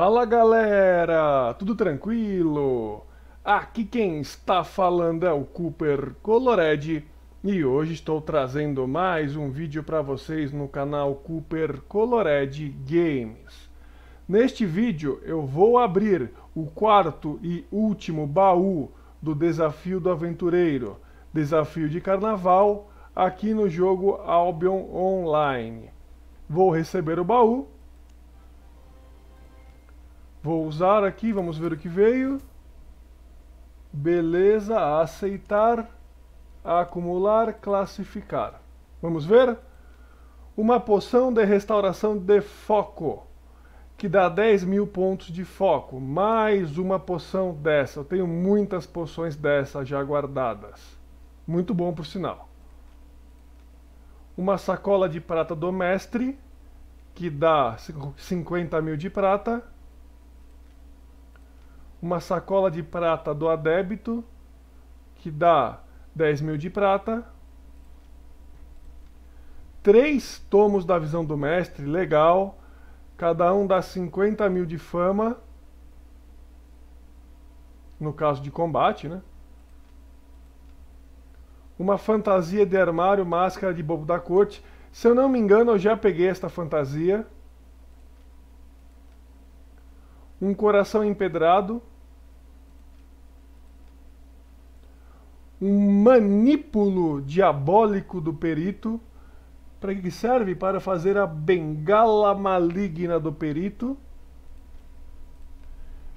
Fala galera, tudo tranquilo? Aqui quem está falando é o Cooper Colored e hoje estou trazendo mais um vídeo para vocês no canal Cooper Colored Games. Neste vídeo eu vou abrir o quarto e último baú do Desafio do Aventureiro, Desafio de Carnaval, aqui no jogo Albion Online. Vou receber o baú Vou usar aqui, vamos ver o que veio. Beleza, aceitar, acumular, classificar. Vamos ver? Uma poção de restauração de foco, que dá 10 mil pontos de foco. Mais uma poção dessa. Eu tenho muitas poções dessa já guardadas. Muito bom, por sinal. Uma sacola de prata do mestre, que dá 50 mil de prata uma sacola de prata do adébito, que dá 10 mil de prata. Três tomos da visão do mestre, legal. Cada um dá 50 mil de fama. No caso de combate, né? Uma fantasia de armário, máscara de bobo da corte. Se eu não me engano, eu já peguei esta fantasia um coração empedrado, um manipulo diabólico do perito para que serve para fazer a bengala maligna do perito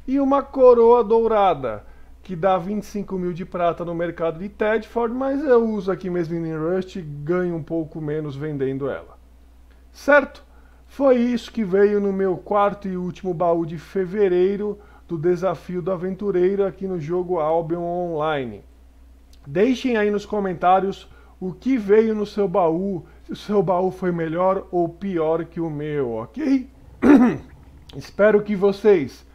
e uma coroa dourada que dá 25 mil de prata no mercado de Tedford, mas eu uso aqui mesmo em Rust e ganho um pouco menos vendendo ela. Certo? Foi isso que veio no meu quarto e último baú de fevereiro do desafio do aventureiro aqui no jogo Albion Online. Deixem aí nos comentários o que veio no seu baú, se o seu baú foi melhor ou pior que o meu, ok? Espero que vocês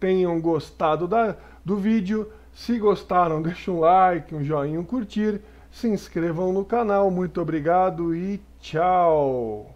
tenham gostado da, do vídeo. Se gostaram, deixem um like, um joinha, um curtir. Se inscrevam no canal. Muito obrigado e tchau!